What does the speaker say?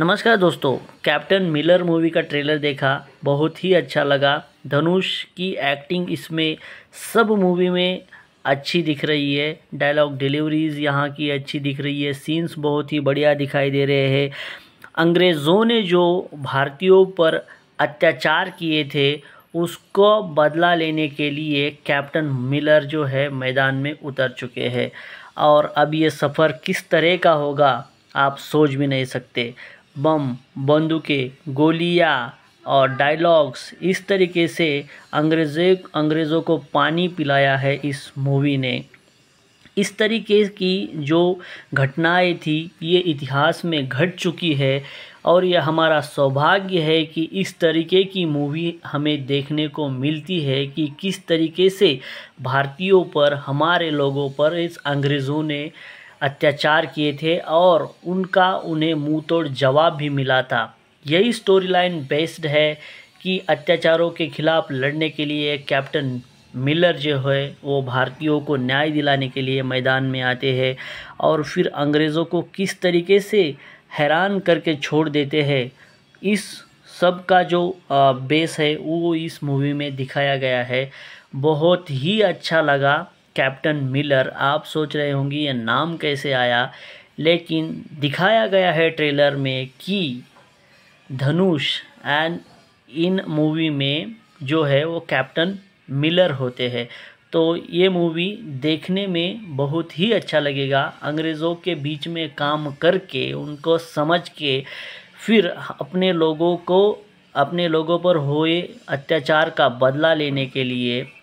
नमस्कार दोस्तों कैप्टन मिलर मूवी का ट्रेलर देखा बहुत ही अच्छा लगा धनुष की एक्टिंग इसमें सब मूवी में अच्छी दिख रही है डायलॉग डिलीवरीज यहाँ की अच्छी दिख रही है सीन्स बहुत ही बढ़िया दिखाई दे रहे हैं अंग्रेज़ों ने जो भारतीयों पर अत्याचार किए थे उसको बदला लेने के लिए कैप्टन मिलर जो है मैदान में उतर चुके हैं और अब ये सफ़र किस तरह का होगा आप सोच भी नहीं सकते बम बंदूकें गोलियाँ और डायलॉग्स इस तरीके से अंग्रेजे अंग्रेज़ों को पानी पिलाया है इस मूवी ने इस तरीके की जो घटनाएं थी ये इतिहास में घट चुकी है और यह हमारा सौभाग्य है कि इस तरीके की मूवी हमें देखने को मिलती है कि किस तरीके से भारतीयों पर हमारे लोगों पर इस अंग्रेज़ों ने अत्याचार किए थे और उनका उन्हें मुँह तोड़ जवाब भी मिला था यही स्टोरी लाइन बेस्ड है कि अत्याचारों के खिलाफ लड़ने के लिए कैप्टन मिलर जो है वो भारतीयों को न्याय दिलाने के लिए मैदान में आते हैं और फिर अंग्रेज़ों को किस तरीके से हैरान करके छोड़ देते हैं इस सब का जो बेस है वो इस मूवी में दिखाया गया है बहुत ही अच्छा लगा कैप्टन मिलर आप सोच रहे होंगे ये नाम कैसे आया लेकिन दिखाया गया है ट्रेलर में कि धनुष एंड इन मूवी में जो है वो कैप्टन मिलर होते हैं तो ये मूवी देखने में बहुत ही अच्छा लगेगा अंग्रेज़ों के बीच में काम करके उनको समझ के फिर अपने लोगों को अपने लोगों पर हुए अत्याचार का बदला लेने के लिए